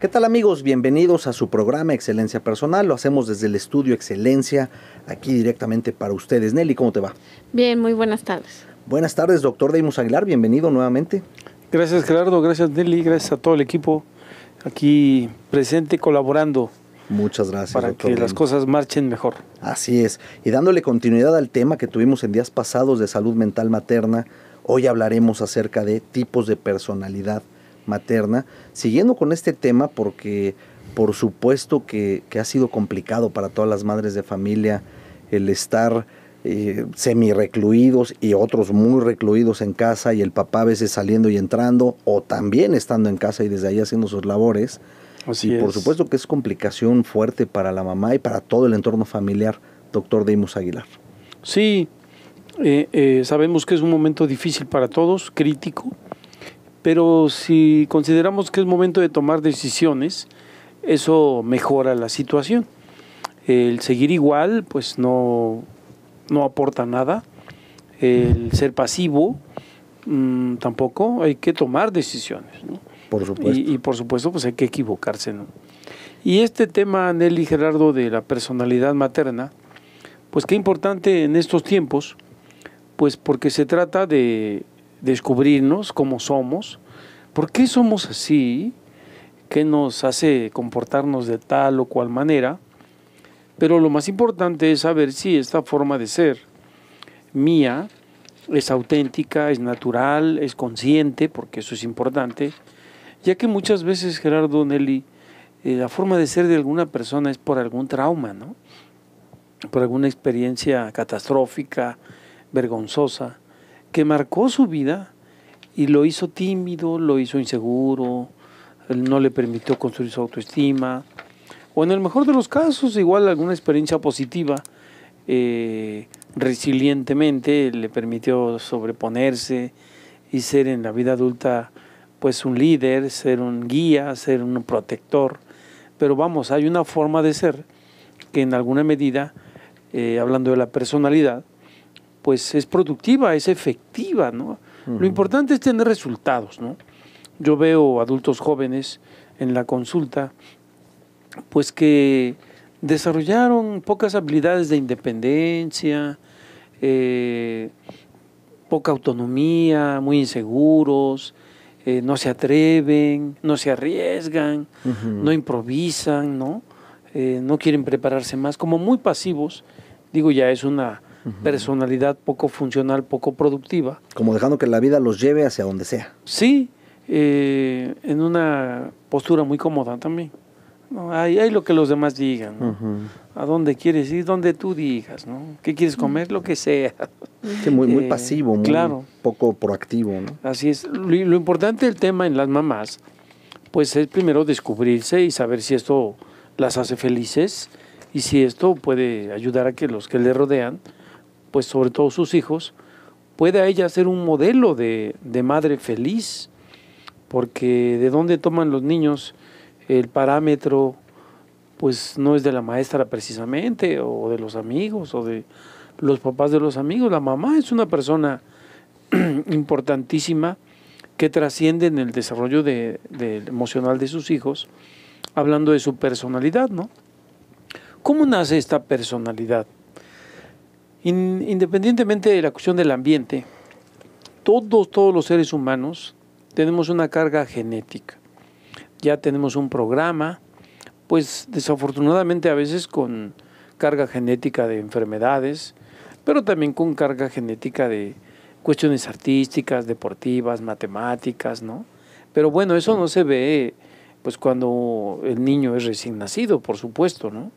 ¿Qué tal amigos? Bienvenidos a su programa Excelencia Personal. Lo hacemos desde el estudio Excelencia, aquí directamente para ustedes. Nelly, ¿cómo te va? Bien, muy buenas tardes. Buenas tardes, doctor Deimos Aguilar. Bienvenido nuevamente. Gracias Gerardo, gracias Nelly, gracias a todo el equipo aquí presente colaborando. Muchas gracias. Para que las cosas marchen mejor. Así es. Y dándole continuidad al tema que tuvimos en días pasados de salud mental materna, hoy hablaremos acerca de tipos de personalidad materna, siguiendo con este tema porque por supuesto que, ha sido complicado para todas las madres de familia el estar eh, semi recluidos y otros muy recluidos en casa y el papá a veces saliendo y entrando o también estando en casa y desde ahí haciendo sus labores. Así y por supuesto que es complicación fuerte para la mamá y para todo el entorno familiar, doctor Deimos Aguilar. Sí, eh, eh, sabemos que es un momento difícil para todos, crítico, pero si consideramos que es momento de tomar decisiones, eso mejora la situación. El seguir igual, pues no, no aporta nada. El ser pasivo, mm, tampoco. Hay que tomar decisiones. ¿no? Por supuesto. Y, por supuesto, pues hay que equivocarse. ¿no? Y este tema, Nelly Gerardo, de la personalidad materna, pues qué importante en estos tiempos, pues porque se trata de descubrirnos cómo somos, por qué somos así, qué nos hace comportarnos de tal o cual manera, pero lo más importante es saber si esta forma de ser mía es auténtica, es natural, es consciente, porque eso es importante, ya que muchas veces, Gerardo Nelly, eh, la forma de ser de alguna persona es por algún trauma, por alguna experiencia catastrófica, vergonzosa, que marcó su vida y lo hizo tímido, lo hizo inseguro, no le permitió construir su autoestima, o en el mejor de los casos, igual alguna experiencia positiva, eh, resilientemente le permitió sobreponerse y ser en la vida adulta pues un líder, ser un guía, ser un protector. Pero vamos, hay una forma de ser que en alguna medida, eh, hablando de la personalidad, pues es productiva, es efectiva, ¿no? Lo importante es tener resultados, Yo veo adultos jóvenes en la consulta, pues que desarrollaron pocas habilidades de independencia, eh, poca autonomía, muy inseguros, eh, no se atreven, no se arriesgan, no improvisan, ¿no? Eh, no quieren prepararse más, como muy pasivos. Digo, ya es una personalidad poco funcional, poco productiva. Como dejando que la vida los lleve hacia donde sea. Sí, eh, en una postura muy cómoda también. No, hay, lo que los demás digan. A dónde quieres ir, donde tú digas, ¿no? ¿Qué quieres comer? Lo que sea. muy, muy eh, pasivo, muy claro. poco proactivo, ¿no? Así es. Lo, importante del tema en las mamás, pues es primero descubrirse y saber si esto las hace felices y si esto puede ayudar a que los que le rodean pues sobre todo sus hijos, pueda ella ser un modelo de, madre feliz, porque de dónde toman los niños el parámetro, pues no es de la maestra precisamente, o de los amigos, o de los papás de los amigos. La mamá es una persona importantísima que trasciende en el desarrollo emocional de sus hijos, hablando de su personalidad, ¿no? ¿Cómo nace esta personalidad? independientemente de la cuestión del ambiente, todos, todos los seres humanos tenemos una carga genética. Ya tenemos un programa, pues desafortunadamente a veces con carga genética de enfermedades, pero también con carga genética de cuestiones artísticas, deportivas, matemáticas, ¿no? Pero bueno, eso no se ve pues cuando el niño es recién nacido, por supuesto, ¿no?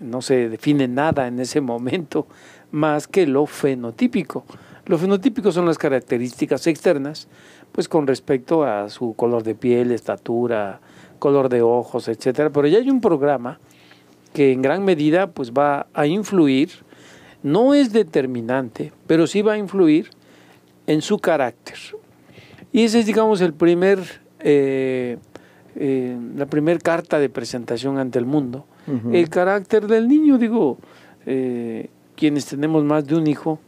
No se define nada en ese momento, más que lo fenotípico. Lo fenotípico son las características externas, pues con respecto a su color de piel, estatura, color de ojos, etcétera. Pero ya hay un programa que en gran medida pues va a influir, no es determinante, pero sí va a influir en su carácter. Y ese es, digamos, el primer, eh, eh, la primera carta de presentación ante el mundo. El carácter del niño, digo, eh, quienes tenemos más de un hijo,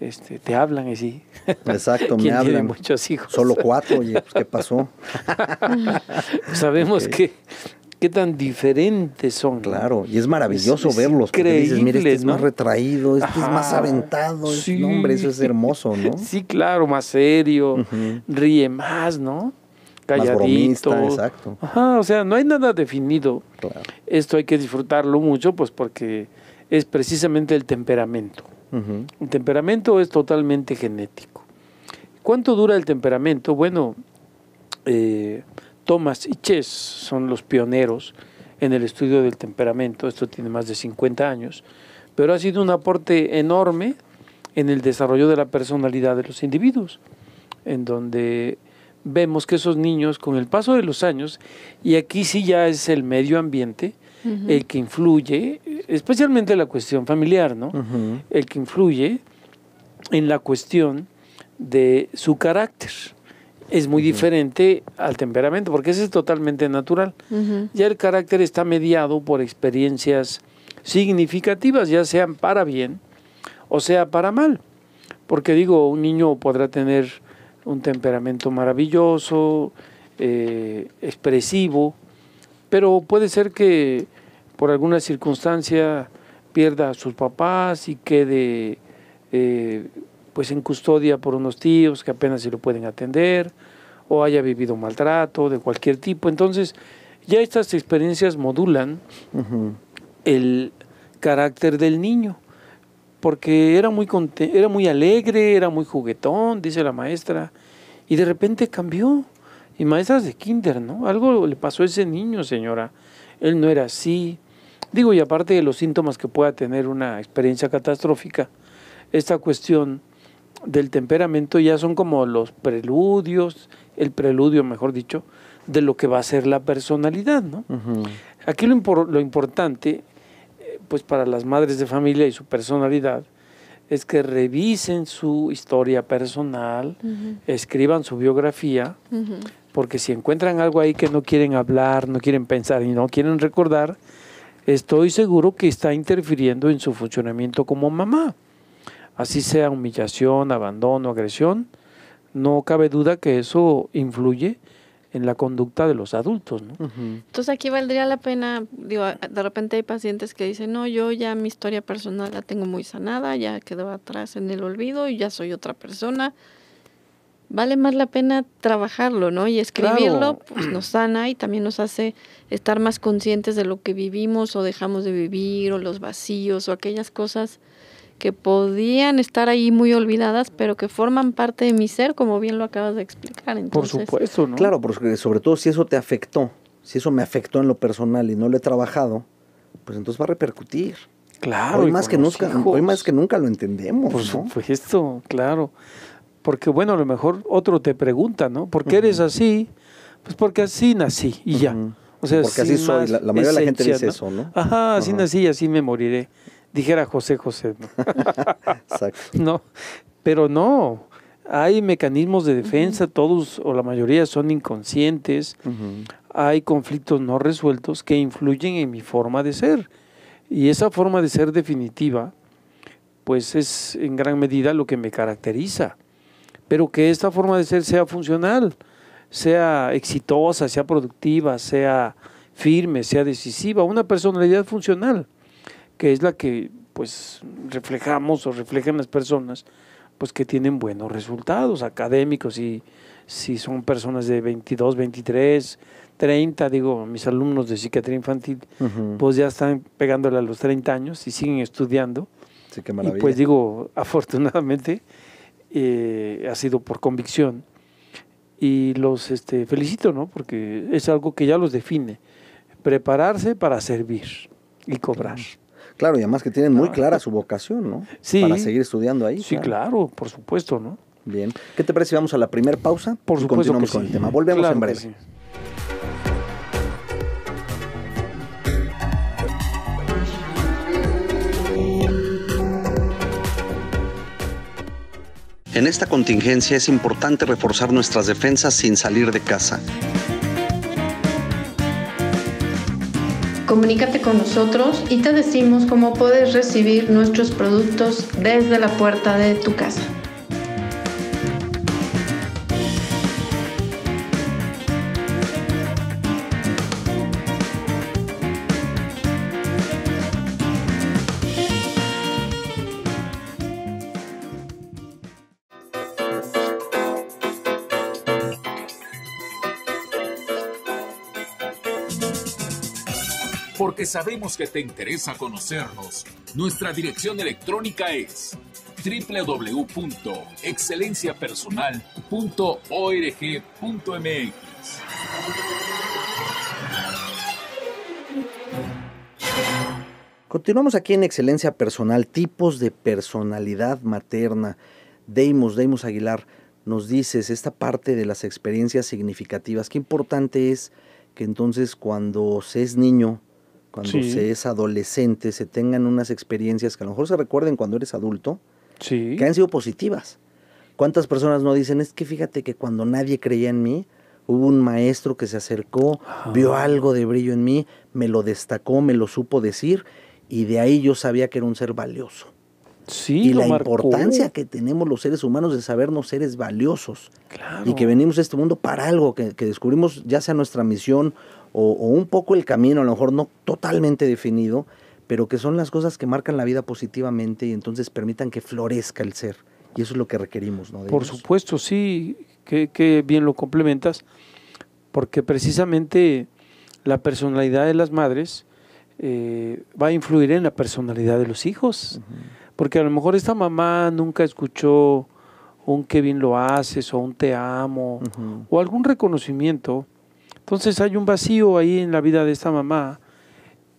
este, te hablan y sí. Exacto, me hablan. muchos hijos. Solo cuatro, oye, pues, ¿qué pasó? Pues, sabemos que qué tan diferentes son. Claro, y es maravilloso verlos. Porque este es más retraído, este es más aventado, este, sí. hombre, eso es hermoso, ¿no? Sí, claro, más serio, ríe más, ¿no? Calladito. exacto. Ajá, o sea, no hay nada definido. Claro. Esto hay que disfrutarlo mucho, pues porque es precisamente el temperamento. El temperamento es totalmente genético. ¿Cuánto dura el temperamento? Bueno, eh, Thomas y Chess son los pioneros en el estudio del temperamento, esto tiene más de 50 años, pero ha sido un aporte enorme en el desarrollo de la personalidad de los individuos, en donde vemos que esos niños con el paso de los años, y aquí sí ya es el medio ambiente, el que influye, especialmente la cuestión familiar, ¿no? El que influye en la cuestión de su carácter. Es muy diferente al temperamento, porque ese es totalmente natural. Ya el carácter está mediado por experiencias significativas, ya sean para bien o sea para mal. Porque digo, un niño podrá tener un temperamento maravilloso, eh, expresivo, pero puede ser que por alguna circunstancia pierda a sus papás y quede eh, pues en custodia por unos tíos que apenas se lo pueden atender o haya vivido maltrato de cualquier tipo. Entonces, ya estas experiencias modulan el carácter del niño, porque era muy, era muy alegre, era muy juguetón, dice la maestra, y de repente cambió. Y maestras de kinder, ¿no? Algo le pasó a ese niño, señora. Él no era así, Digo, y aparte de los síntomas que pueda tener una experiencia catastrófica, esta cuestión del temperamento ya son como los preludios, el preludio, mejor dicho, de lo que va a ser la personalidad, ¿no? Aquí lo, importante, eh, pues para las madres de familia y su personalidad, es que revisen su historia personal, escriban su biografía, porque si encuentran algo ahí que no quieren hablar, no quieren pensar y no quieren recordar, estoy seguro que está interfiriendo en su funcionamiento como mamá. Así sea humillación, abandono, agresión, no cabe duda que eso influye en la conducta de los adultos. Entonces aquí valdría la pena, de repente hay pacientes que dicen, no, yo ya mi historia personal la tengo muy sanada, ya quedó atrás en el olvido y ya soy otra persona vale más la pena trabajarlo, ¿no? Y escribirlo pues, nos sana y también nos hace estar más conscientes de lo que vivimos o dejamos de vivir o los vacíos o aquellas cosas que podían estar ahí muy olvidadas, pero que forman parte de mi ser, como bien lo acabas de explicar. por supuesto, ¿no? Claro, porque sobre todo si eso te afectó, si eso me afectó en lo personal y no lo he trabajado, pues entonces va a repercutir. Claro. Hoy, más que, nunca, hoy más que nunca lo entendemos. Por supuesto, claro porque bueno, a lo mejor otro te pregunta, ¿no? ¿Por qué eres así? Pues porque así nací y ya. O sea, porque así soy, la, mayoría de la gente dice eso, ¿no? Ajá, así nací y así me moriré. Dijera José José, ¿no? Exacto. pero no. Hay mecanismos de defensa, todos o la mayoría son inconscientes. Hay conflictos no resueltos que influyen en mi forma de ser. Y esa forma de ser definitiva, pues es en gran medida lo que me caracteriza pero que esta forma de ser sea funcional, sea exitosa, sea productiva, sea firme, sea decisiva, una personalidad funcional, que es la que pues reflejamos o reflejan las personas pues que tienen buenos resultados académicos y si son personas de 22, 23, 30, digo, mis alumnos de psiquiatría infantil, pues ya están pegándole a los 30 años y siguen estudiando. Sí, qué maravilla. Y pues digo, afortunadamente, eh, ha sido por convicción. Y los este, felicito, ¿no? Porque es algo que ya los define. Prepararse para servir y cobrar. Claro, y además que tienen muy ah. clara su vocación, ¿no? Para seguir estudiando ahí. Sí, claro, por supuesto, ¿no? Bien. ¿Qué te parece si vamos a la primera pausa? Por con el tema. Volvemos en breve. En esta contingencia es importante reforzar nuestras defensas sin salir de casa. Comunícate con nosotros y te decimos cómo puedes recibir nuestros productos desde la puerta de tu casa. porque sabemos que te interesa conocernos. Nuestra dirección electrónica es www.excelenciapersonal.org.mx. Continuamos aquí en Excelencia Personal, tipos de personalidad materna. Deimos, Deimos Aguilar, nos dices esta parte de las experiencias significativas. Qué importante es que entonces cuando se niño, cuando se es adolescente, se tengan unas experiencias que a lo mejor se recuerden cuando eres adulto, que han sido positivas. ¿Cuántas personas no dicen, es que fíjate que cuando nadie creía en mí, hubo un maestro que se acercó, vio algo de brillo en mí, me lo destacó, me lo supo decir, y de ahí yo sabía que era un ser valioso. Sí, y la importancia que tenemos los seres humanos de sabernos seres valiosos y que venimos a este mundo para algo, que, que, descubrimos ya sea nuestra misión o, un poco el camino, a lo mejor no totalmente definido, pero que son las cosas que marcan la vida positivamente y entonces permitan que florezca el ser. Y eso es lo que requerimos. Por supuesto, sí, que, bien lo complementas, porque precisamente la personalidad de las madres eh, va a influir en la personalidad de los hijos, porque a lo mejor esta mamá nunca escuchó un qué bien lo haces o un te amo o algún reconocimiento entonces hay un vacío ahí en la vida de esta mamá.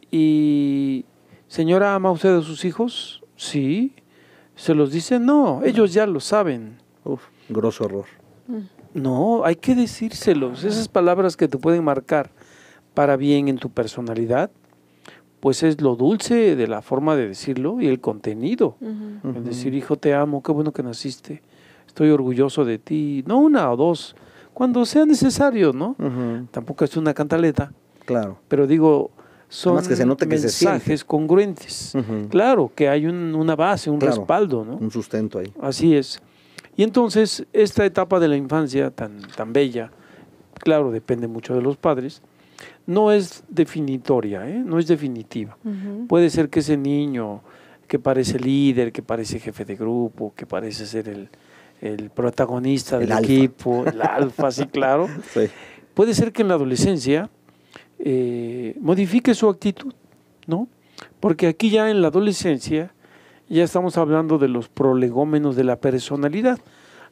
Y, señora, ¿ama usted a sus hijos? Sí. ¿Se los dice? No, ellos ya lo saben. Uf, grosso error. Mm. No, hay que decírselos. Esas palabras que te pueden marcar para bien en tu personalidad, pues es lo dulce de la forma de decirlo y el contenido. es decir, hijo, te amo, qué bueno que naciste, estoy orgulloso de ti. No una o dos, cuando sea necesario, ¿no? Tampoco es una cantaleta. Claro. Pero digo, son que mensajes congruentes. Claro, que hay una base, un respaldo, ¿no? Un sustento ahí. Así es. Y entonces, esta etapa de la infancia tan, tan bella, claro, depende mucho de los padres, no es definitoria, ¿eh? no es definitiva. Puede ser que ese niño que parece líder, que parece jefe de grupo, que parece ser el, el protagonista del equipo, el alfa, sí, claro. Puede ser que en la adolescencia eh, modifique su actitud, ¿no? Porque aquí ya en la adolescencia ya estamos hablando de los prolegómenos de la personalidad.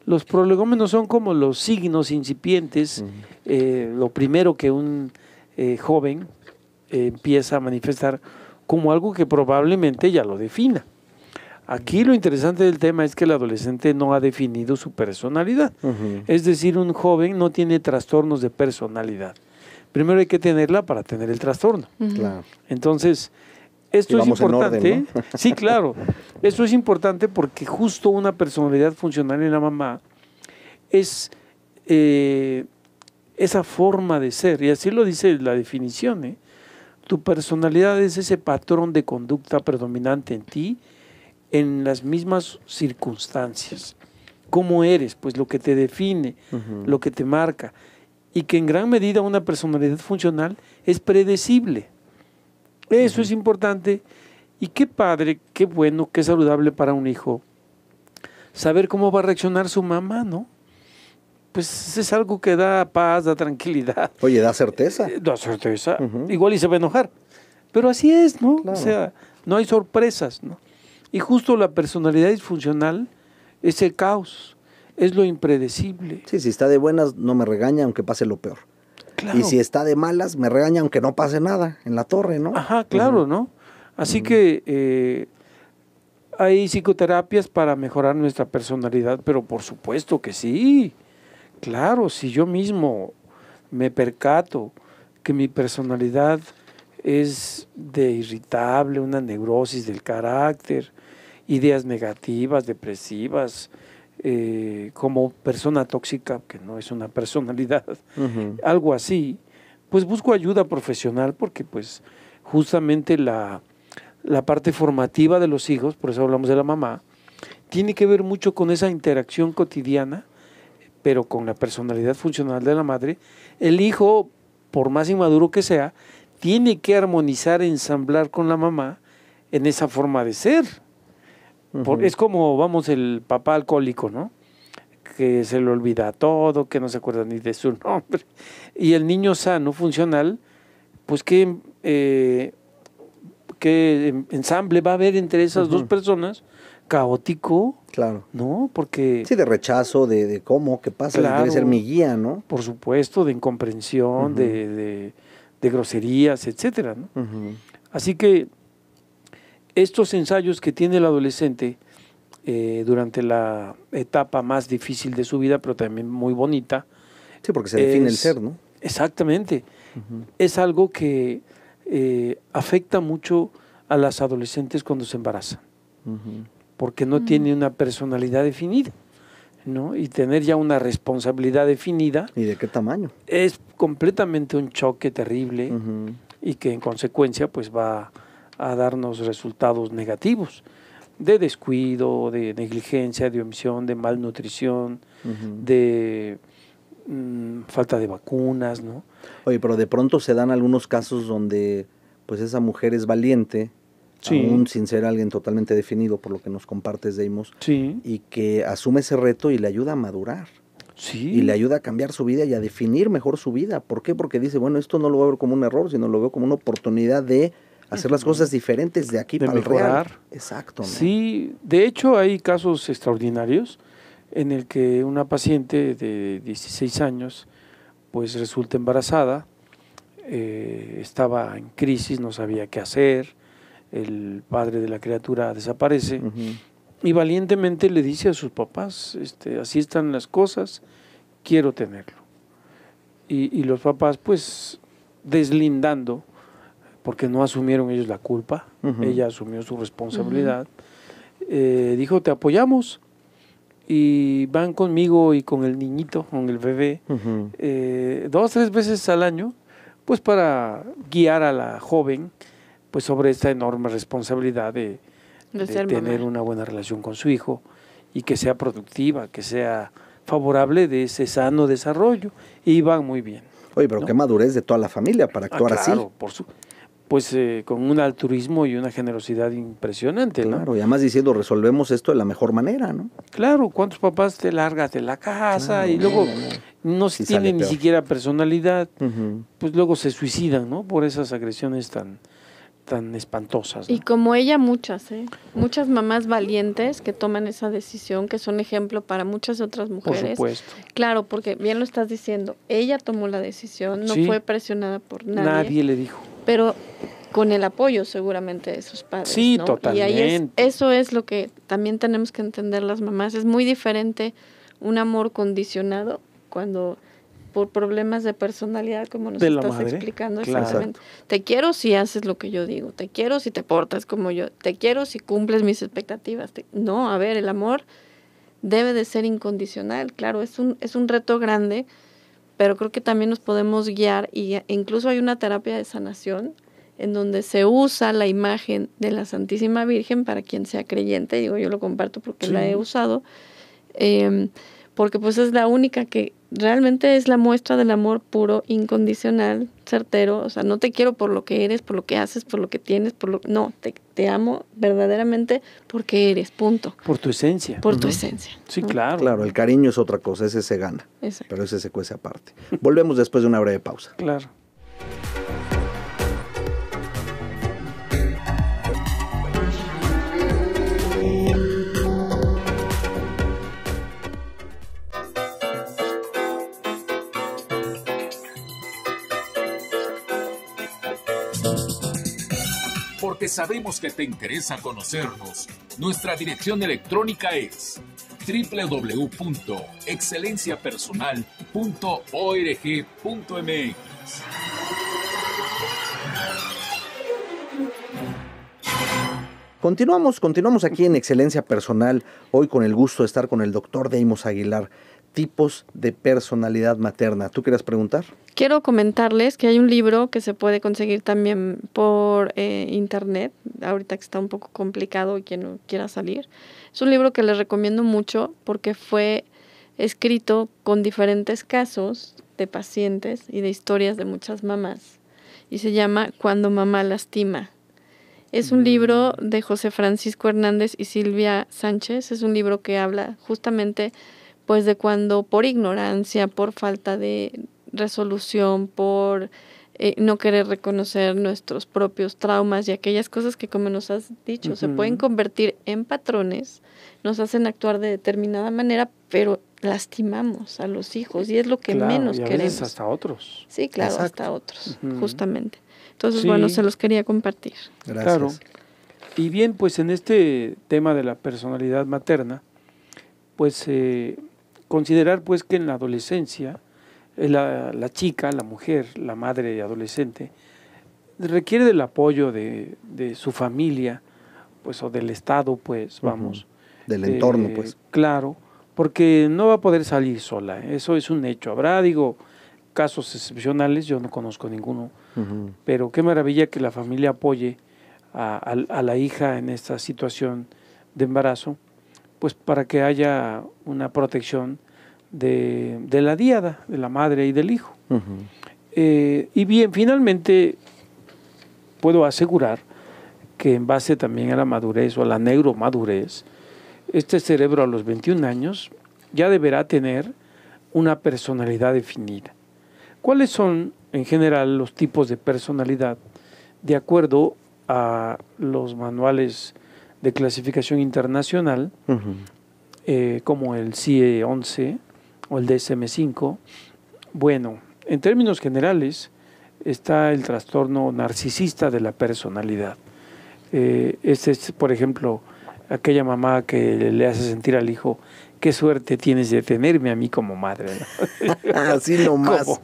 Los prolegómenos son como los signos incipientes, eh, lo primero que un eh, joven empieza a manifestar como algo que probablemente ya lo defina. Aquí lo interesante del tema es que el adolescente no ha definido su personalidad. Es decir, un joven no tiene trastornos de personalidad. Primero hay que tenerla para tener el trastorno. Entonces, esto es importante. sí, claro. Esto es importante porque justo una personalidad funcional en la mamá es eh, esa forma de ser. Y así lo dice la definición. ¿eh? Tu personalidad es ese patrón de conducta predominante en ti en las mismas circunstancias. ¿Cómo eres? Pues lo que te define, lo que te marca. Y que en gran medida una personalidad funcional es predecible. Eso es importante. Y qué padre, qué bueno, qué saludable para un hijo. Saber cómo va a reaccionar su mamá, ¿no? Pues es algo que da paz, da tranquilidad. Oye, da certeza. Eh, da certeza. Igual y se va a enojar. Pero así es, ¿no? O sea, no hay sorpresas, ¿no? Y justo la personalidad disfuncional es el caos, es lo impredecible. Sí, si está de buenas, no me regaña aunque pase lo peor. Y si está de malas, me regaña aunque no pase nada en la torre, ¿no? Ajá, claro, ¿no? Así que eh, hay psicoterapias para mejorar nuestra personalidad, pero por supuesto que sí. Claro, si yo mismo me percato que mi personalidad es de irritable, una neurosis del carácter, ideas negativas, depresivas, eh, como persona tóxica, que no es una personalidad, algo así, pues busco ayuda profesional porque pues justamente la, la parte formativa de los hijos, por eso hablamos de la mamá, tiene que ver mucho con esa interacción cotidiana, pero con la personalidad funcional de la madre. El hijo, por más inmaduro que sea, tiene que armonizar, ensamblar con la mamá en esa forma de ser es como, vamos, el papá alcohólico, ¿no? Que se le olvida todo, que no se acuerda ni de su nombre. Y el niño sano, funcional, pues que... Eh, qué ensamble va a haber entre esas dos personas caótico. Claro. ¿No? Porque. Sí, de rechazo, de, cómo, qué pasa, claro, debe ser mi guía, ¿no? Por supuesto, de incomprensión, de, de, groserías, etcétera, ¿no? Así que estos ensayos que tiene el adolescente eh, durante la etapa más difícil de su vida, pero también muy bonita. Sí, porque se define el ser, ¿no? Exactamente. Es algo que eh, afecta mucho a las adolescentes cuando se embarazan, porque no mm. tiene una personalidad definida. ¿no? Y tener ya una responsabilidad definida. ¿Y de qué tamaño? Es completamente un choque terrible y que en consecuencia pues va a darnos resultados negativos de descuido, de negligencia, de omisión, de malnutrición, de mm, falta de vacunas, ¿no? Oye, pero de pronto se dan algunos casos donde pues esa mujer es valiente, aún sin ser alguien totalmente definido por lo que nos compartes, Deimos, y que asume ese reto y le ayuda a madurar. Sí. Y le ayuda a cambiar su vida y a definir mejor su vida. ¿Por qué? Porque dice, bueno, esto no lo veo como un error, sino lo veo como una oportunidad de hacer las cosas diferentes de aquí para mejorar. El Exacto. Sí, de hecho hay casos extraordinarios en el que una paciente de 16 años pues resulta embarazada, eh, estaba en crisis, no sabía qué hacer, el padre de la criatura desaparece y valientemente le dice a sus papás, este, así están las cosas, quiero tenerlo. y los papás pues deslindando porque no asumieron ellos la culpa, ella asumió su responsabilidad, eh, dijo, te apoyamos y van conmigo y con el niñito, con el bebé, eh, dos, tres veces al año, pues para guiar a la joven pues sobre esta enorme responsabilidad de, tener una buena relación con su hijo y que sea productiva, que sea favorable de ese sano desarrollo y van muy bien. Oye, pero qué madurez de toda la familia para ah, actuar claro, Por su, pues eh, con un altruismo y una generosidad impresionante, claro, ¿no? y además diciendo, resolvemos esto de la mejor manera, ¿no? Claro, ¿cuántos papás te largas de la casa y luego no, tienen ni siquiera personalidad? Pues luego se suicidan, ¿no? Por esas agresiones tan, tan espantosas. Y como ella, muchas, ¿eh? Muchas mamás valientes que toman esa decisión, que son ejemplo para muchas otras mujeres. Por supuesto. Claro, porque bien lo estás diciendo, ella tomó la decisión, no fue presionada por nadie. Nadie le dijo pero con el apoyo seguramente de sus padres. Sí, totalmente. Y eso es lo que también tenemos que entender las mamás. Es muy diferente un amor condicionado cuando por problemas de personalidad, como nos estás explicando exactamente. Te quiero si haces lo que yo digo, te quiero si te portas como yo, te quiero si cumples mis expectativas. No, a ver, el amor debe de ser incondicional. Claro, es un, es un reto grande pero creo que también nos podemos guiar y e incluso hay una terapia de sanación en donde se usa la imagen de la Santísima Virgen para quien sea creyente, digo yo lo comparto porque la he usado, em, porque pues es la única que realmente es la muestra del amor puro, incondicional, certero, o sea, no te quiero por lo que eres, por lo que haces, por lo que tienes, por lo no, te, amo verdaderamente porque eres, punto. Por tu esencia. Por tu esencia. Sí, claro. Claro, el cariño es otra cosa, ese se gana, pero ese se cuece aparte. Volvemos después de una breve pausa. Claro. Porque sabemos que te interesa conocernos, nuestra dirección electrónica es www.excelenciapersonal.org.mx. Continuamos, continuamos aquí en Excelencia Personal, hoy con el gusto de estar con el doctor Deimos Aguilar, tipos de personalidad materna. ¿Tú quieres preguntar? Quiero comentarles que hay un libro que se puede conseguir también por eh, internet, ahorita que está un poco complicado y quien no quiera salir. Es un libro que les recomiendo mucho porque fue escrito con diferentes casos de pacientes y de historias de muchas mamás y se llama Cuando mamá lastima. Es un mm. libro de José Francisco Hernández y Silvia Sánchez. Es un libro que habla justamente pues de cuando por ignorancia, por falta de resolución, por eh, no querer reconocer nuestros propios traumas y aquellas cosas que, como nos has dicho, se pueden convertir en patrones, nos hacen actuar de determinada manera, pero lastimamos a los hijos y es lo que menos y queremos. hasta otros. Sí, claro, hasta otros, justamente. Entonces, bueno, se los quería compartir. Claro. Y bien, pues en este tema de la personalidad materna, pues eh, considerar pues que en la adolescencia la, chica, la mujer, la madre adolescente, requiere del apoyo de, su familia, pues, o del Estado, pues, vamos. Del entorno, eh, pues. Claro, porque no va a poder salir sola, ¿eh? eso es un hecho. Habrá, digo, casos excepcionales, yo no conozco ninguno, pero qué maravilla que la familia apoye a la hija en esta situación de embarazo, pues para que haya una protección de, la diada, de la madre y del hijo. Eh, y bien, finalmente puedo asegurar que en base también a la madurez o a la neuromadurez, este cerebro a los 21 años ya deberá tener una personalidad definida. ¿Cuáles son en general los tipos de personalidad de acuerdo a los manuales de clasificación internacional, eh, como el CIE 11, o el DSM5. Bueno, en términos generales está el trastorno narcisista de la personalidad. este es, por ejemplo, aquella mamá que le hace sentir al hijo, qué suerte tienes de tenerme a mí como madre. así nomás.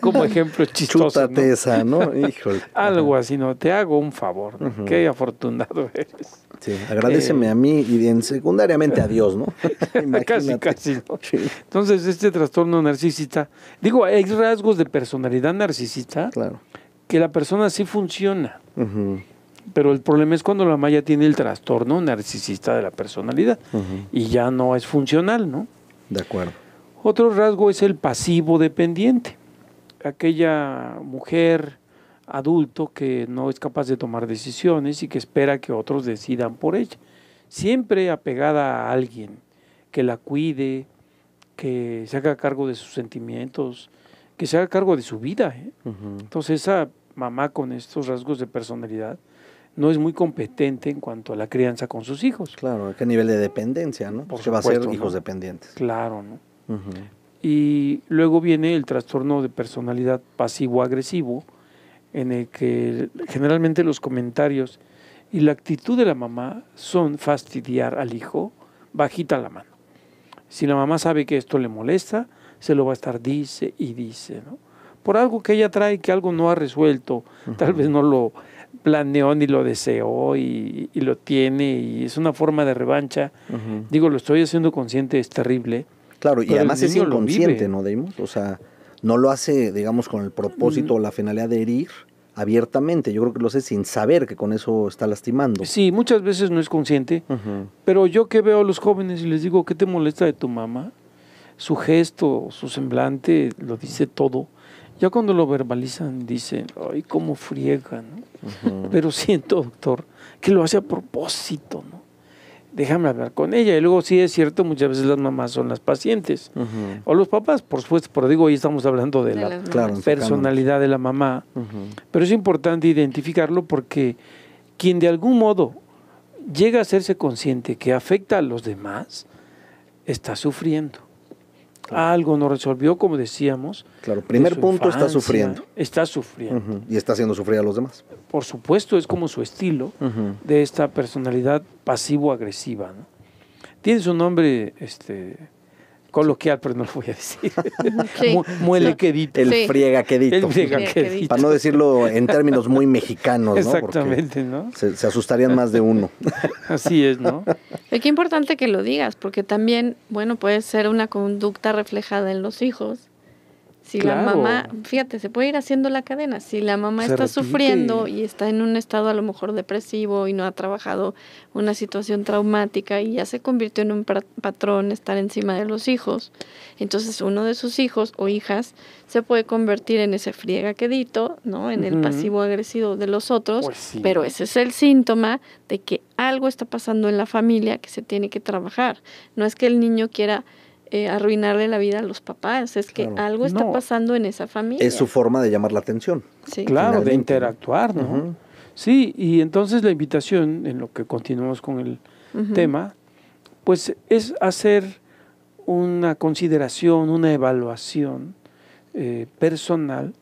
Como, ejemplo chistoso. Chútate ¿no? ¿no? Híjole. Algo así, ¿no? Te hago un favor. Qué afortunado eres. Sí, este, agradeceme eh, a mí y bien secundariamente a Dios, ¿no? casi, casi. Entonces, este trastorno narcisista, digo, hay rasgos de personalidad narcisista que la persona sí funciona. Pero el problema es cuando la malla tiene el trastorno narcisista de la personalidad y ya no es funcional, ¿no? De acuerdo. Otro rasgo es el pasivo dependiente. Aquella mujer adulto que no es capaz de tomar decisiones y que espera que otros decidan por ella. Siempre apegada a alguien que la cuide, que se haga cargo de sus sentimientos, que se haga cargo de su vida. ¿eh? Entonces esa mamá con estos rasgos de personalidad no es muy competente en cuanto a la crianza con sus hijos. Claro, qué nivel de dependencia, ¿no? Porque va a ser hijos dependientes. Claro, ¿no? Y luego viene el trastorno de personalidad pasivo-agresivo, en el que generalmente los comentarios y la actitud de la mamá son fastidiar al hijo, bajita la mano. Si la mamá sabe que esto le molesta, se lo va a estar dice y dice, ¿no? Por algo que ella trae que algo no ha resuelto, tal vez no lo planeó ni lo deseó y, lo tiene y es una forma de revancha. Digo, lo estoy haciendo consciente, es terrible. Claro, y además es inconsciente, ¿no, Deimos? O sea, no lo hace, digamos, con el propósito o la finalidad de herir abiertamente. Yo creo que lo hace sin saber que con eso está lastimando. Sí, muchas veces no es consciente. Pero yo que veo a los jóvenes y les digo, ¿qué te molesta de tu mamá? Su gesto, su semblante, lo dice todo. Ya cuando lo verbalizan, dicen, ay, cómo friega, Pero siento, doctor, que lo hace a propósito, ¿no? déjame hablar con ella. Y luego sí es cierto, muchas veces las mamás son las pacientes. O los papás, por supuesto, pero digo, hoy estamos hablando de, la personalidad de la mamá. Pero es importante identificarlo porque quien de algún modo llega a hacerse consciente que afecta a los demás, está sufriendo algo no resolvió, como decíamos. Claro, primer punto está sufriendo. Está sufriendo. Y está haciendo sufrir a los demás. Por supuesto, es como su estilo de esta personalidad pasivo-agresiva. Tiene su nombre este, coloquial, pero no lo voy a decir. Muele quedito. El friega quedito. El friega Para no decirlo en términos muy mexicanos, Exactamente, ¿no? Se, asustarían más de uno. Así es, ¿no? qué importante que lo digas, porque también, bueno, puede ser una conducta reflejada en los hijos si la mamá, fíjate, se puede ir haciendo la cadena. Si la mamá está sufriendo y está en un estado a lo mejor depresivo y no ha trabajado una situación traumática y ya se convirtió en un patrón estar encima de los hijos, entonces uno de sus hijos o hijas se puede convertir en ese friega quedito, ¿no? En el pasivo agresivo de los otros. Pues pero ese es el síntoma de que algo está pasando en la familia que se tiene que trabajar. No es que el niño quiera eh, arruinarle la vida a los papás, es que algo está pasando en esa familia. Es su forma de llamar la atención. Sí. Claro, de interactuar, ¿no? Sí, y entonces la invitación, en lo que continuamos con el tema, pues es hacer una consideración, una evaluación eh, personal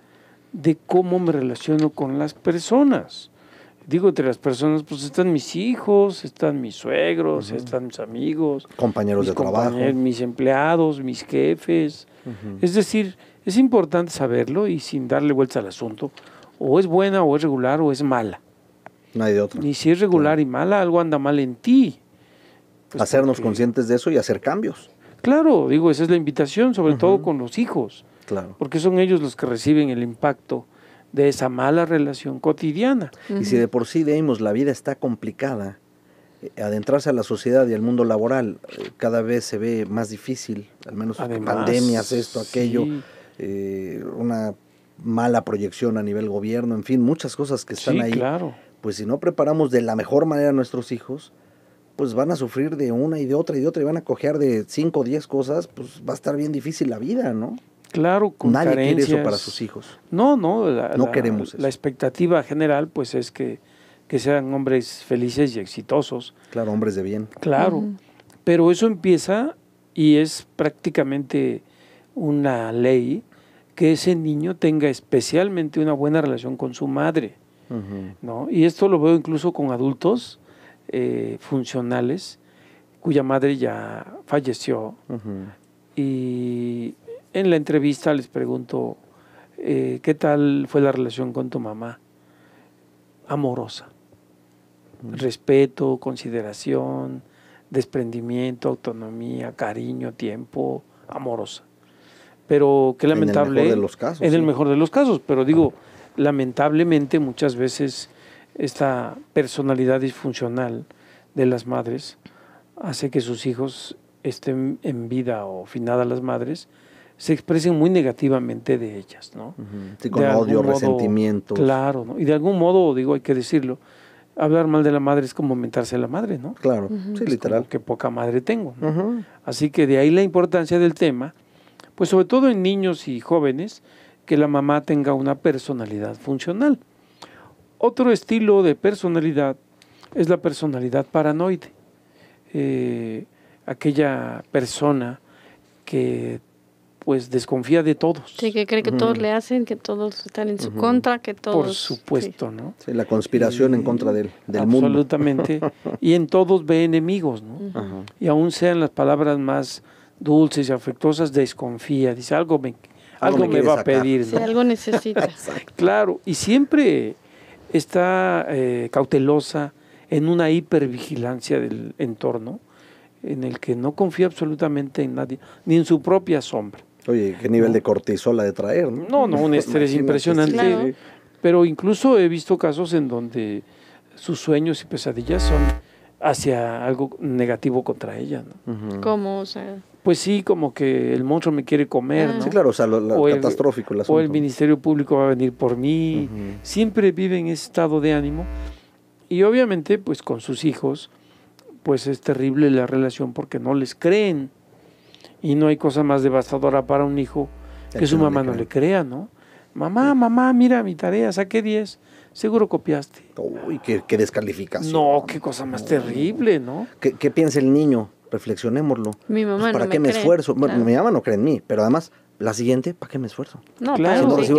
de cómo me relaciono con las personas digo entre las personas, pues están mis hijos, están mis suegros, están mis amigos, compañeros de trabajo, mis empleados, mis jefes. Es decir, es importante saberlo y sin darle vuelta al asunto, o es buena o es regular o es mala. Nadie de otro. Y si es regular y mala, algo anda mal en ti. Pues, Hacernos conscientes de eso y hacer cambios. Claro, digo, esa es la invitación, sobre todo con los hijos. Claro. Porque son ellos los que reciben el impacto de esa mala relación cotidiana. Y si de por sí, Deimos, la vida está complicada, eh, adentrarse a la sociedad y al mundo laboral eh, cada vez se ve más difícil, al menos pandemias, esto, aquello, eh, una mala proyección a nivel gobierno, en fin, muchas cosas que están ahí. Claro. Pues si no preparamos de la mejor manera a nuestros hijos, pues van a sufrir de una y de otra y de otra y van a cojear de cinco o diez cosas, pues va a estar bien difícil la vida, ¿no? Claro, con Nadie quiere eso para sus hijos. No, no. no queremos eso. La expectativa general, pues, es que, sean hombres felices y exitosos. Claro, hombres de bien. Claro. Pero eso empieza y es prácticamente una ley que ese niño tenga especialmente una buena relación con su madre. Y esto lo veo incluso con adultos eh, funcionales cuya madre ya falleció. Y en la entrevista les pregunto, eh, ¿qué tal fue la relación con tu mamá? Amorosa. Mm. Respeto, consideración, desprendimiento, autonomía, cariño, tiempo, amorosa. Pero qué lamentable. En el mejor de los casos. En el mejor de los casos, pero digo, ah. lamentablemente muchas veces esta personalidad disfuncional de las madres hace que sus hijos estén en vida o finadas las madres se expresen muy negativamente de ellas, ¿no? con odio, resentimiento. Claro, ¿no? y de algún modo, digo, hay que decirlo, hablar mal de la madre es como mentarse a la madre, ¿no? Claro, sí, literal. Que poca madre tengo. Así que de ahí la importancia del tema, pues sobre todo en niños y jóvenes, que la mamá tenga una personalidad funcional. Otro estilo de personalidad es la personalidad paranoide. Eh, aquella persona que pues desconfía de todos. Sí, que cree que todos le hacen, que todos están en su contra, que todos... Por supuesto, ¿no? la conspiración en contra del, del mundo. Absolutamente. y en todos ve enemigos, ¿no? Y aún sean las palabras más dulces y afectuosas, desconfía, dice, algo me, algo, me, va a pedir. Sí, algo necesita. claro, y siempre está eh, cautelosa en una hipervigilancia del entorno en el que no confía absolutamente en nadie, ni en su propia sombra. Oye, qué nivel de cortisola de traer, ¿no? No, no, un estrés impresionante. Pero incluso he visto casos en donde sus sueños y pesadillas son hacia algo negativo contra ella, ¿Cómo? sea. Pues sí, como que el monstruo me quiere comer, ah. ¿no? Sí, claro, o sea, lo, catastrófico el, O el Ministerio Público va a venir por mí. Siempre vive en ese estado de ánimo. Y obviamente, pues con sus hijos, pues es terrible la relación porque no les creen. Y no hay cosa más devastadora para un hijo que, su mamá no le crea, ¿no? Mamá, mamá, mira mi tarea, saqué 10. Seguro copiaste. Uy, qué, qué descalificación. No, qué cosa más terrible, ¿no? ¿Qué, piensa el niño? Reflexionémoslo. Mi mamá pues, ¿Para qué me, esfuerzo? Bueno, mi mamá no cree en mí, pero además, la siguiente, ¿para qué me esfuerzo? No, claro, si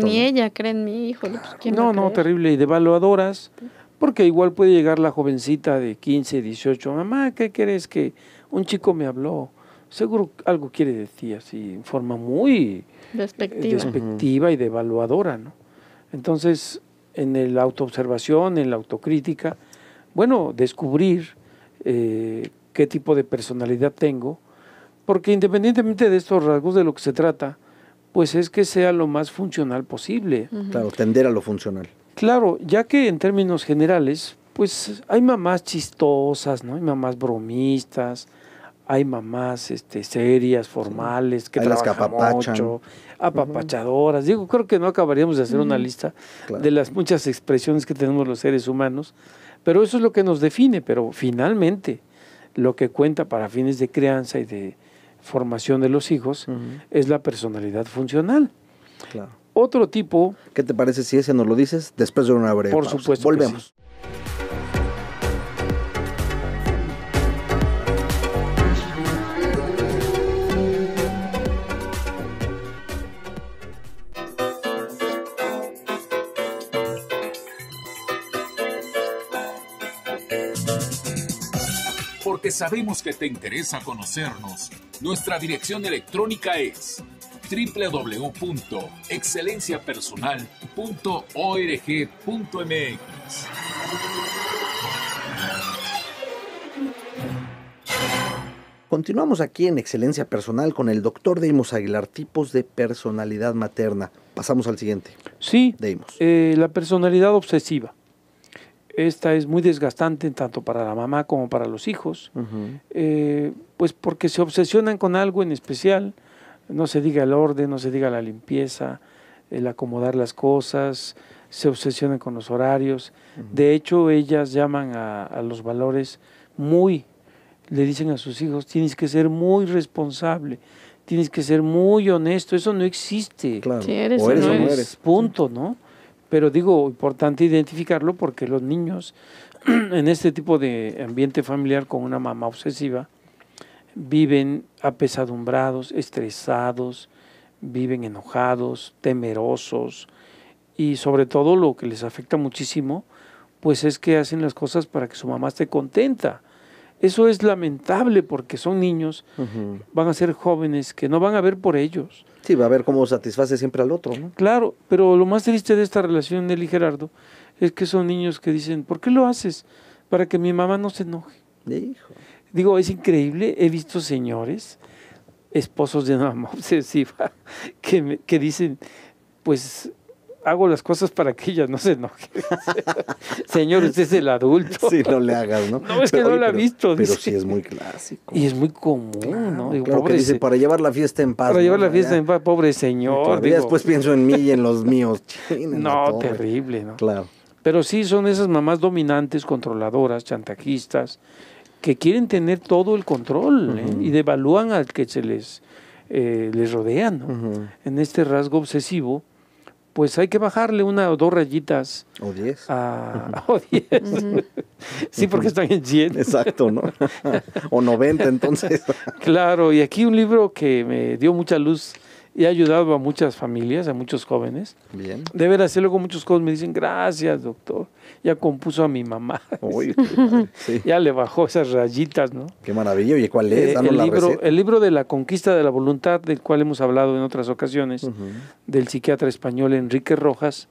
no ni ella cree en mí, hijo. Pues, no, no, terrible. Y devaluadoras, porque igual puede llegar la jovencita de 15, 18. Mamá, ¿qué crees que un chico me habló? seguro algo quiere decir así, en forma muy eh, despectiva, y devaluadora, ¿no? Entonces, en la autoobservación, en la autocrítica, bueno, descubrir eh, qué tipo de personalidad tengo, porque independientemente de estos rasgos de lo que se trata, pues es que sea lo más funcional posible. Claro, tender a lo funcional. Claro, ya que en términos generales, pues hay mamás chistosas, ¿no? Hay mamás bromistas, hay mamás este, serias, formales, que trabajan mucho, apapachadoras. Digo, creo que no acabaríamos de hacer una lista de las muchas expresiones que tenemos los seres humanos, pero eso es lo que nos define, pero finalmente lo que cuenta para fines de crianza y de formación de los hijos es la personalidad funcional. Otro tipo... ¿Qué te parece si ese nos lo dices después de una breve Por supuesto. Volvemos. sabemos que te interesa conocernos. Nuestra dirección electrónica es www.excelenciapersonal.org.mx. Continuamos aquí en Excelencia Personal con el doctor Deimos Aguilar, tipos de personalidad materna. Pasamos al siguiente. Sí, Deimos. Eh, la personalidad obsesiva esta es muy desgastante tanto para la mamá como para los hijos, eh, pues porque se obsesionan con algo en especial, no se diga el orden, no se diga la limpieza, el acomodar las cosas, se obsesionan con los horarios. De hecho, ellas llaman a, los valores muy, le dicen a sus hijos, tienes que ser muy responsable, tienes que ser muy honesto, eso no existe. Claro. o Punto, ¿no? Pero digo, importante identificarlo porque los niños en este tipo de ambiente familiar con una mamá obsesiva viven apesadumbrados, estresados, viven enojados, temerosos y sobre todo lo que les afecta muchísimo, pues es que hacen las cosas para que su mamá esté contenta eso es lamentable porque son niños, van a ser jóvenes que no van a ver por ellos. Sí, va a ver cómo satisface siempre al otro. Claro, pero lo más triste de esta relación, Nelly Gerardo, es que son niños que dicen, ¿por qué lo haces? Para que mi mamá no se enoje. Digo, es increíble, he visto señores, esposos de una mamá obsesiva, que, que dicen, pues hago las cosas para que ella no se enoje. Señor, usted es el adulto. Sí, no le hagas, ¿no? No, es que no ha visto. Pero sí es muy clásico. Y es muy común, ¿no? dice, para llevar la fiesta en paz. Para llevar la fiesta en paz, pobre señor. Todavía después pienso en mí y en los míos. no, terrible, ¿no? Claro. Pero sí son esas mamás dominantes, controladoras, chantajistas, que quieren tener todo el control ¿eh? y devalúan al que se les, eh, les rodea, ¿no? En este rasgo obsesivo pues hay que bajarle una o dos rayitas. O diez. o diez. sí, porque están en 100. Exacto, ¿no? o 90 entonces. claro, y aquí un libro que me dio mucha luz y ha ayudado a muchas familias, a muchos jóvenes. Bien. De veras, luego muchos jóvenes me dicen, gracias, doctor. Ya compuso a mi mamá. Ya le bajó esas rayitas, ¿no? Qué maravilla. ¿Y cuál es? Eh, el, libro, de la conquista de la voluntad, del cual hemos hablado en otras ocasiones, del psiquiatra español Enrique Rojas,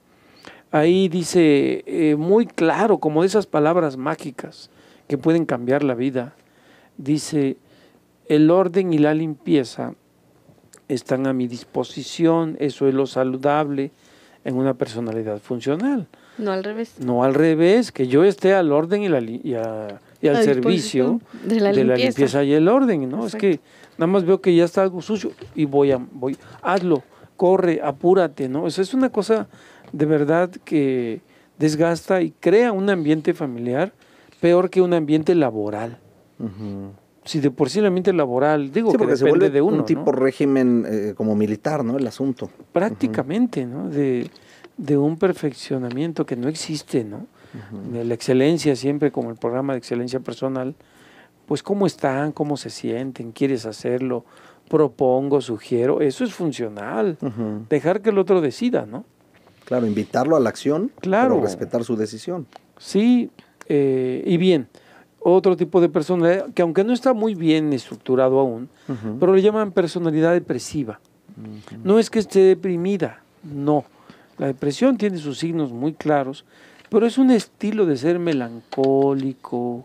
ahí dice eh, muy claro, como de esas palabras mágicas que pueden cambiar la vida, dice, el orden y la limpieza están a mi disposición, eso es lo saludable en una personalidad funcional. No al revés. No al revés, que yo esté al orden y, la y, al servicio de, la, limpieza. y el orden, ¿no? Es que nada más veo que ya está algo sucio y voy a, voy, hazlo, corre, apúrate, ¿no? Eso es una cosa de verdad que desgasta y crea un ambiente familiar peor que un ambiente laboral si de por sí el ambiente laboral, digo que depende se vuelve de uno. Un tipo régimen eh, como militar, ¿no? El asunto. Prácticamente, ¿no? De, un perfeccionamiento que no existe, ¿no? la excelencia siempre, como el programa de excelencia personal, pues cómo están, cómo se sienten, quieres hacerlo, propongo, sugiero, eso es funcional. Dejar que el otro decida, ¿no? Claro, invitarlo a la acción, claro. pero respetar su decisión. Sí, eh, y bien otro tipo de personalidad que aunque no está muy bien estructurado aún, pero le llaman personalidad depresiva. No es que esté deprimida, no. La depresión tiene sus signos muy claros, pero es un estilo de ser melancólico,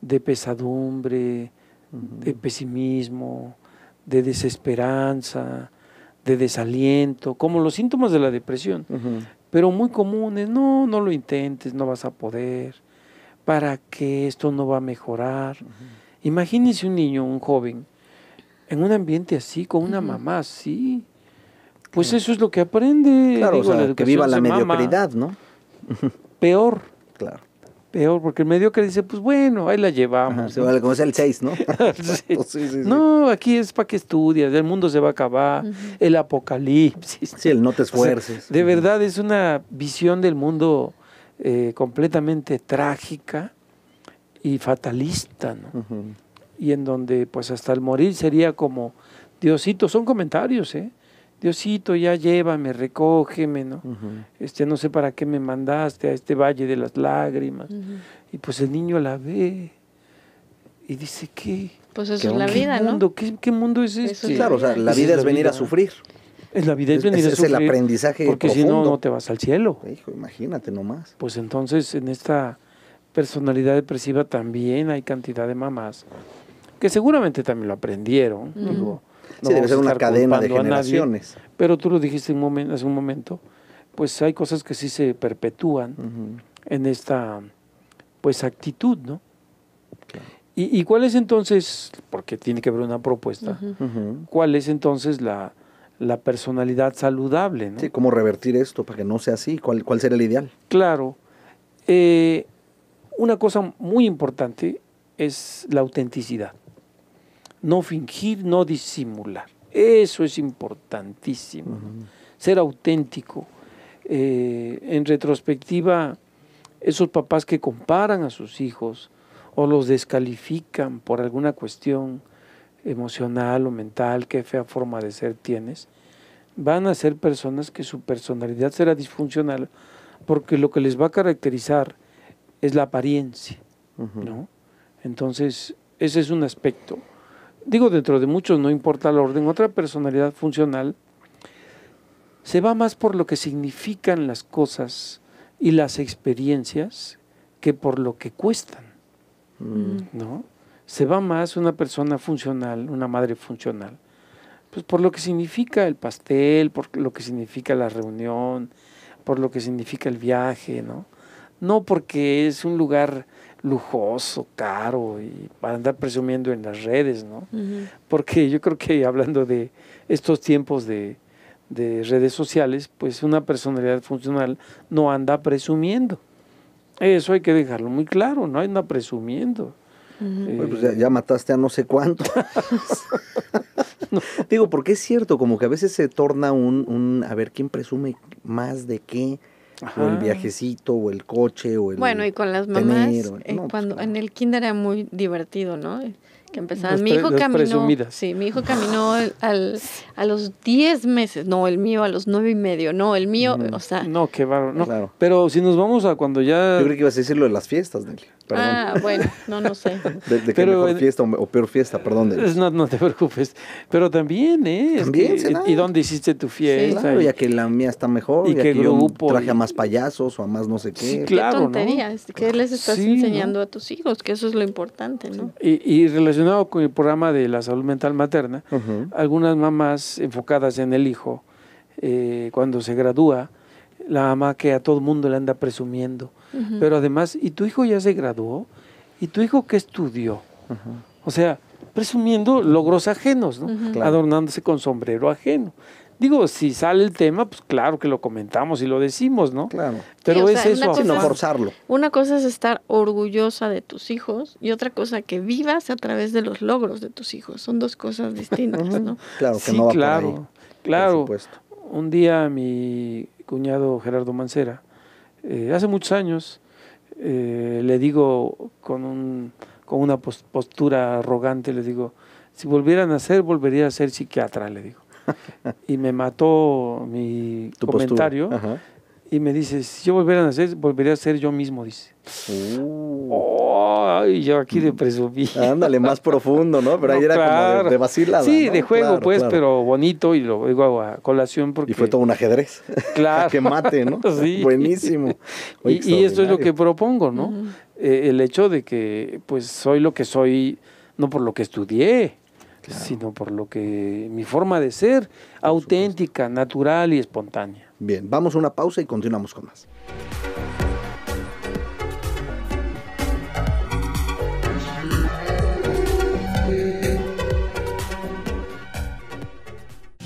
de pesadumbre, de pesimismo, de desesperanza, de desaliento, como los síntomas de la depresión, pero muy comunes, no, no lo intentes, no vas a poder para que esto no va a mejorar. Imagínese Imagínense un niño, un joven, en un ambiente así, con una mamá así. Pues eso es lo que aprende. Claro, que viva la mediocridad, ¿no? Peor. Claro. Peor, porque el mediocre dice, pues bueno, ahí la llevamos. como sea el 6, ¿no? no, aquí es para que estudies, el mundo se va a acabar, el apocalipsis. Sí, el no te esfuerces. de verdad es una visión del mundo eh, completamente trágica y fatalista, Y en donde pues hasta el morir sería como, Diosito, son comentarios, ¿eh? Diosito, ya llévame, recógeme, ¿no? Este, no sé para qué me mandaste a este valle de las lágrimas. Y pues el niño la ve y dice, ¿qué? Pues es la vida, mundo? ¿no? ¿Qué, ¿Qué, mundo es este? claro, o sea, la vida es, venir a sufrir. Es la vida es, el aprendizaje Porque si no, no te vas al cielo. Hijo, imagínate nomás. Pues entonces, en esta personalidad depresiva también hay cantidad de mamás que seguramente también lo aprendieron. Mm. no debe ser una cadena de generaciones. pero tú lo dijiste un hace un momento, pues hay cosas que sí se perpetúan en esta pues actitud, ¿no? ¿Y, cuál es entonces, porque tiene que haber una propuesta, cuál es entonces la, la personalidad saludable. Sí, ¿cómo revertir esto para que no sea así? ¿Cuál, cuál sería el ideal? Claro. Eh, una cosa muy importante es la autenticidad. No fingir, no disimular. Eso es importantísimo. Ser auténtico. Eh, en retrospectiva, esos papás que comparan a sus hijos o los descalifican por alguna cuestión, emocional o mental, qué fea forma de ser tienes, van a ser personas que su personalidad será disfuncional porque lo que les va a caracterizar es la apariencia, ¿no? Entonces, ese es un aspecto. Digo, dentro de muchos no importa el orden, otra personalidad funcional se va más por lo que significan las cosas y las experiencias que por lo que cuestan, mm. ¿no? se va más una persona funcional, una madre funcional, pues por lo que significa el pastel, por lo que significa la reunión, por lo que significa el viaje, ¿no? No porque es un lugar lujoso, caro y para andar presumiendo en las redes, ¿no? Porque yo creo que hablando de estos tiempos de, de redes sociales, pues una personalidad funcional no anda presumiendo. Eso hay que dejarlo muy claro, no anda presumiendo. Pues, ya, mataste a no sé cuánto. Digo, porque es cierto, como que a veces se torna un, un a ver quién presume más de qué. o el viajecito o el coche o el bueno y con las mamás eh, pues, cuando en el kinder era muy divertido no que empezaban mi hijo caminó sí mi hijo caminó a los 10 meses no el mío a los nueve y medio no el mío o sea no qué no, claro. pero si nos vamos a cuando ya yo creo que ibas a decir lo de las fiestas Nelly. Ah, bueno, no, no sé. De, de pero, mejor fiesta o, peor fiesta, perdón. no, no te preocupes. Pero también, ¿eh? También, ¿Y dónde hiciste tu fiesta? claro, ya que la mía está mejor. Y, ya que Yo traje a más payasos o a más no sé qué. claro, qué tonterías, ¿Qué les estás enseñando a tus hijos? Que eso es lo importante, ¿no? Y, relacionado con el programa de la salud mental materna, algunas mamás enfocadas en el hijo, eh, cuando se gradúa, la mamá que a todo mundo le anda presumiendo pero además, ¿y tu hijo ya se graduó? ¿Y tu hijo qué estudió? O sea, presumiendo logros ajenos, ¿no? Adornándose con sombrero ajeno. Digo, si sale el tema, pues claro que lo comentamos y lo decimos, ¿no? Claro. Pero es eso, sino forzarlo. Una cosa es estar orgullosa de tus hijos y otra cosa que vivas a través de los logros de tus hijos. Son dos cosas distintas, ¿no? claro, que no va claro, por claro. un día mi cuñado Gerardo Mancera eh, hace muchos años, eh, le digo con, un, con una postura arrogante, le digo, si volvieran a ser, volvería a ser psiquiatra, le digo. y me mató mi comentario y me dice, si yo volviera a nacer, volvería a ser yo mismo, dice. Uh ay, yo aquí de presumir. Ándale, más profundo, ¿no? Pero ahí era como de, de Sí, de juego, pues, pero bonito y lo digo a colación porque... Y fue todo un ajedrez. Claro. que mate, ¿no? Buenísimo. y, esto es lo que propongo, ¿no? Eh, el hecho de que, pues, soy lo que soy, no por lo que estudié, sino por lo que mi forma de ser, auténtica, natural y espontánea. Bien, vamos a una pausa y continuamos con más.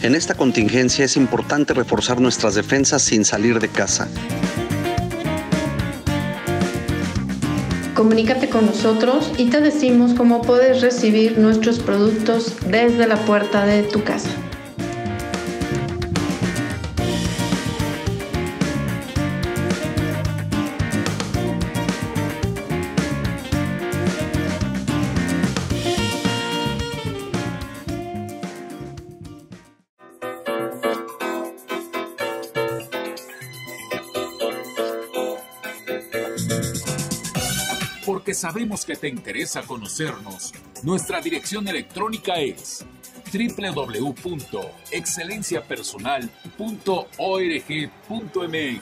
En esta contingencia es importante reforzar nuestras defensas sin salir de casa. Comunícate con nosotros y te decimos cómo puedes recibir nuestros productos desde la puerta de tu casa. sabemos que te interesa conocernos. Nuestra dirección electrónica es www.excelenciapersonal.org.mx.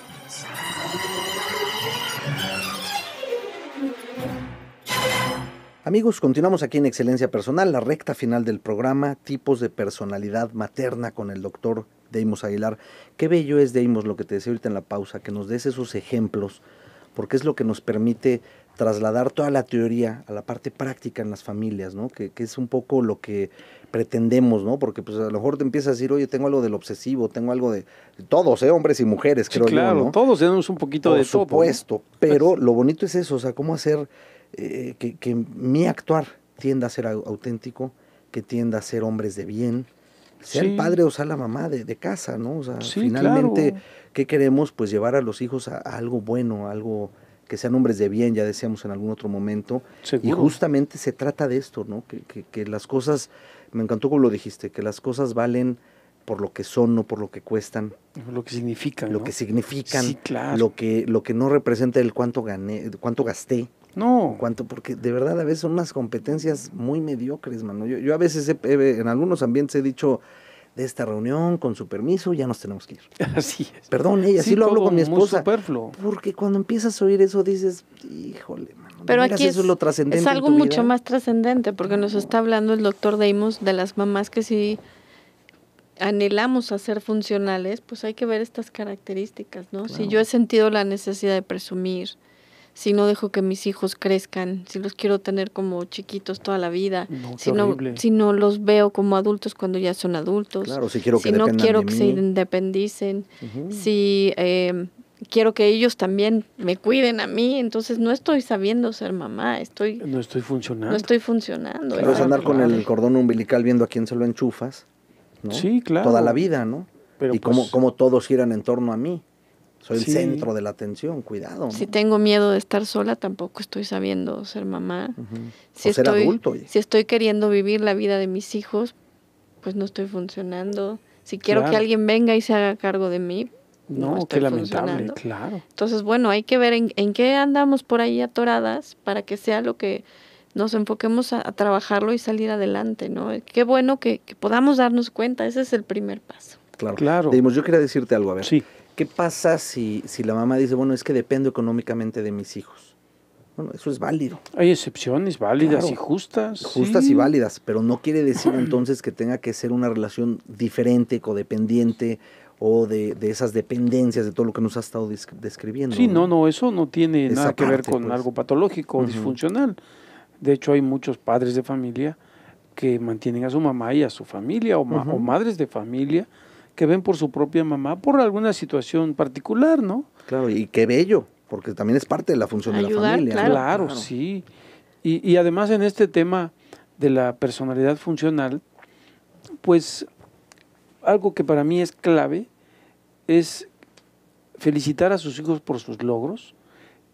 Amigos, continuamos aquí en Excelencia Personal, la recta final del programa, tipos de personalidad materna con el doctor Deimos Aguilar. Qué bello es, Deimos, lo que te decía ahorita en la pausa, que nos des esos ejemplos porque es lo que nos permite trasladar toda la teoría a la parte práctica en las familias, ¿no? Que, es un poco lo que pretendemos, ¿no? Porque pues a lo mejor te empiezas a decir, oye, tengo algo del obsesivo, tengo algo de... Todos, ¿eh? Hombres y mujeres, creo claro, todos tenemos un poquito de todo. Por supuesto, pero lo bonito es eso, o sea, cómo hacer eh, que, que mi actuar tienda a ser auténtico, que tienda a ser hombres de bien, sea el padre o sea la mamá de, casa, ¿no? O sea, finalmente, ¿qué queremos? Pues llevar a los hijos a, algo bueno, algo que sean hombres de bien, ya decíamos en algún otro momento. Y justamente se trata de esto, ¿no? Que, que, las cosas, me encantó como lo dijiste, que las cosas valen por lo que son, no por lo que cuestan. Lo que significan. Lo que significan. claro. Lo que, lo que no representa el cuánto gané, cuánto gasté. No. cuanto, porque de verdad a veces son unas competencias muy mediocres, mano. Yo, a veces en algunos ambientes he dicho, de esta reunión, con su permiso, ya nos tenemos que ir. Así es. Perdón, ella, así lo hablo con mi esposa. Porque cuando empiezas a oír eso dices, híjole, mano. Pero aquí es, algo mucho más trascendente, porque nos está hablando el doctor Deimos de las mamás que si anhelamos a ser funcionales, pues hay que ver estas características, ¿no? Si yo he sentido la necesidad de presumir, si no dejo que mis hijos crezcan, si los quiero tener como chiquitos toda la vida, si, no, los veo como adultos cuando ya son adultos, si, quiero que no quiero que se independicen, si em, quiero que ellos también me cuiden a mí, entonces no estoy sabiendo ser mamá, estoy... No estoy funcionando. No estoy funcionando. pero andar con el cordón umbilical viendo a quién se lo enchufas, claro. Toda la vida, ¿no? y como pues cómo todos giran en torno a mí. Soy el centro de la atención, cuidado. Si tengo miedo de estar sola, tampoco estoy sabiendo ser mamá. si ser adulto. Si estoy queriendo vivir la vida de mis hijos, pues no estoy funcionando. Si quiero que alguien venga y se haga cargo de mí, no, no qué lamentable, claro. Entonces, bueno, hay que ver en, qué andamos por ahí atoradas para que sea lo que nos enfoquemos a, trabajarlo y salir adelante, ¿no? Qué bueno que, podamos darnos cuenta, ese es el primer paso. Claro, claro. yo quería decirte algo, a ver. Sí. ¿Qué pasa si, la mamá dice, bueno, es que dependo económicamente de mis hijos? Bueno, eso es válido. Hay excepciones válidas y justas. Justas y válidas, pero no quiere decir entonces que tenga que ser una relación diferente, codependiente o de, esas dependencias, de todo lo que nos ha estado describiendo. Sí, no, no, eso no tiene nada que ver con pues. algo patológico o disfuncional. De hecho, hay muchos padres de familia que mantienen a su mamá y a su familia, o madres de familia que ven por su propia mamá por alguna situación particular, ¿no? Claro, y qué bello, porque también es parte de la función de la familia. Claro, claro, sí. Y, además en este tema de la personalidad funcional, pues algo que para mí es clave es felicitar a sus hijos por sus logros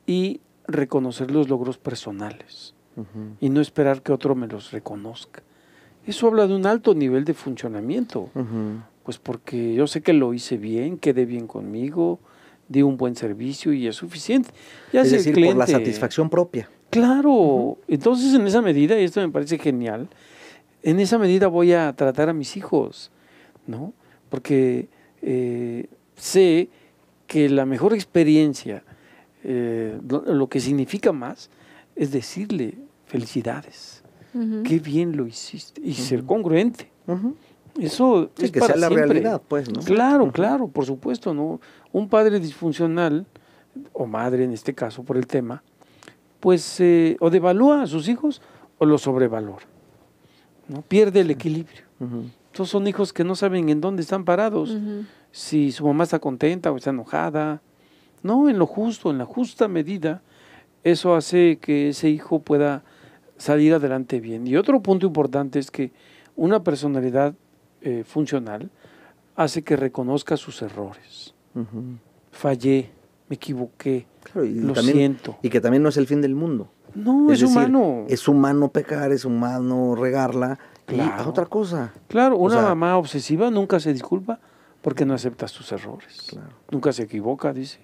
y reconocer los logros personales y no esperar que otro me los reconozca. Eso habla de un alto nivel de funcionamiento. Pues porque yo sé que lo hice bien, quedé bien conmigo, di un buen servicio y es suficiente. es decir, por la satisfacción propia. Claro, entonces en esa medida, y esto me parece genial, en esa medida voy a tratar a mis hijos, ¿no? Porque eh, sé que la mejor experiencia, eh, lo, que significa más, es decirle felicidades, qué bien lo hiciste, y ser congruente. Eso es que sea la realidad, pues, ¿no? Claro, claro, por supuesto, ¿no? Un padre disfuncional, o madre en este caso, por el tema, pues eh, o devalúa a sus hijos o los sobrevalora, ¿no? Pierde el equilibrio. Entonces son hijos que no saben en dónde están parados, si su mamá está contenta o está enojada. No, en lo justo, en la justa medida, eso hace que ese hijo pueda salir adelante bien. Y otro punto importante es que una personalidad eh, funcional hace que reconozca sus errores. Fallé, me equivoqué, y lo siento. Y que también no es el fin del mundo. No, es, humano. Es humano pecar, es humano regarla. Claro. otra cosa. Claro, una mamá obsesiva nunca se disculpa porque no acepta sus errores. Nunca se equivoca, dice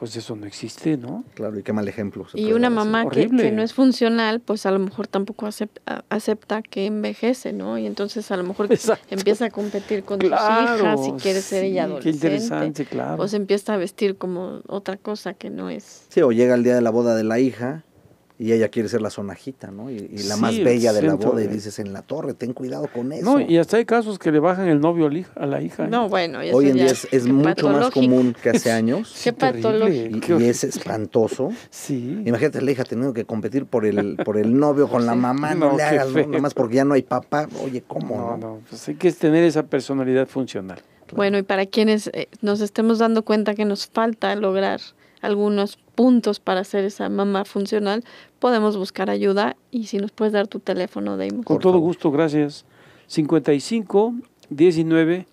pues eso no existe, ¿no? Claro, y qué mal ejemplo. y una mamá que, no es funcional, pues a lo mejor tampoco acepta, acepta que envejece, ¿no? Y entonces a lo mejor empieza a competir con sus hijas si quiere ser ella adolescente. Qué interesante, claro. O se empieza a vestir como otra cosa que no es. Sí, o llega el día de la boda de la hija y ella quiere ser la sonajita, ¿no? Y, la más bella de la boda, y dices, en la torre, ten cuidado con eso. No, y hasta hay casos que le bajan el novio a la hija. ¿eh? No, bueno, Hoy en día es, mucho más común que hace años. qué patológico. Y, es espantoso. sí. Imagínate, la hija teniendo que competir por el, por el novio con la mamá, no, le hagas nada más porque ya no hay papá. Oye, ¿cómo? No, no, pues hay que tener esa personalidad funcional. Bueno, y para quienes eh, nos estemos dando cuenta que nos falta lograr algunos puntos para hacer esa mamá funcional, podemos buscar ayuda y si nos puedes dar tu teléfono, Damon. Con todo gusto, gracias. 55 19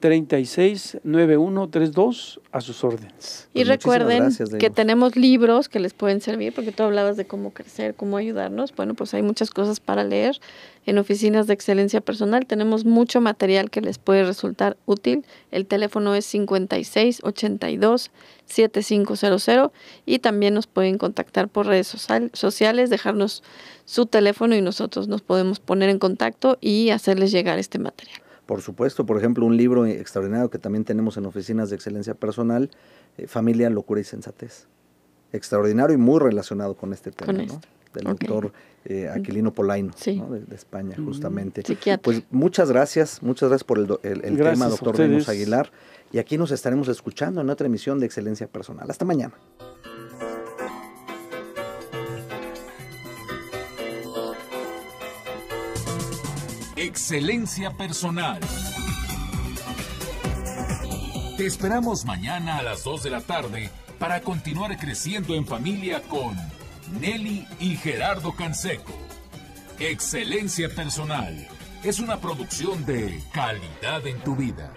369132 a sus órdenes. Y recuerden que tenemos libros que les pueden servir, porque tú hablabas de cómo crecer, cómo ayudarnos. Bueno, pues hay muchas cosas para leer. En oficinas de excelencia personal tenemos mucho material que les puede resultar útil. El teléfono es 5682-7500 y también nos pueden contactar por redes sociales, dejarnos su teléfono y nosotros nos podemos poner en contacto y hacerles llegar este material. Por supuesto, por ejemplo, un libro extraordinario que también tenemos en oficinas de excelencia personal, eh, Familia, Locura y Sensatez. Extraordinario y muy relacionado con este tema, ¿no? Este. Del doctor eh, mm. Aquilino Polaino, de, España, mm. justamente. Psiquiatra. Pues muchas gracias, muchas gracias por el, el, tema, doctor Luis Aguilar. Y aquí nos estaremos escuchando en otra emisión de Excelencia Personal. Hasta mañana. Excelencia Personal. Te esperamos mañana a las 2 de la tarde para continuar creciendo en familia con Nelly y Gerardo Canseco. Excelencia Personal es una producción de calidad en tu vida.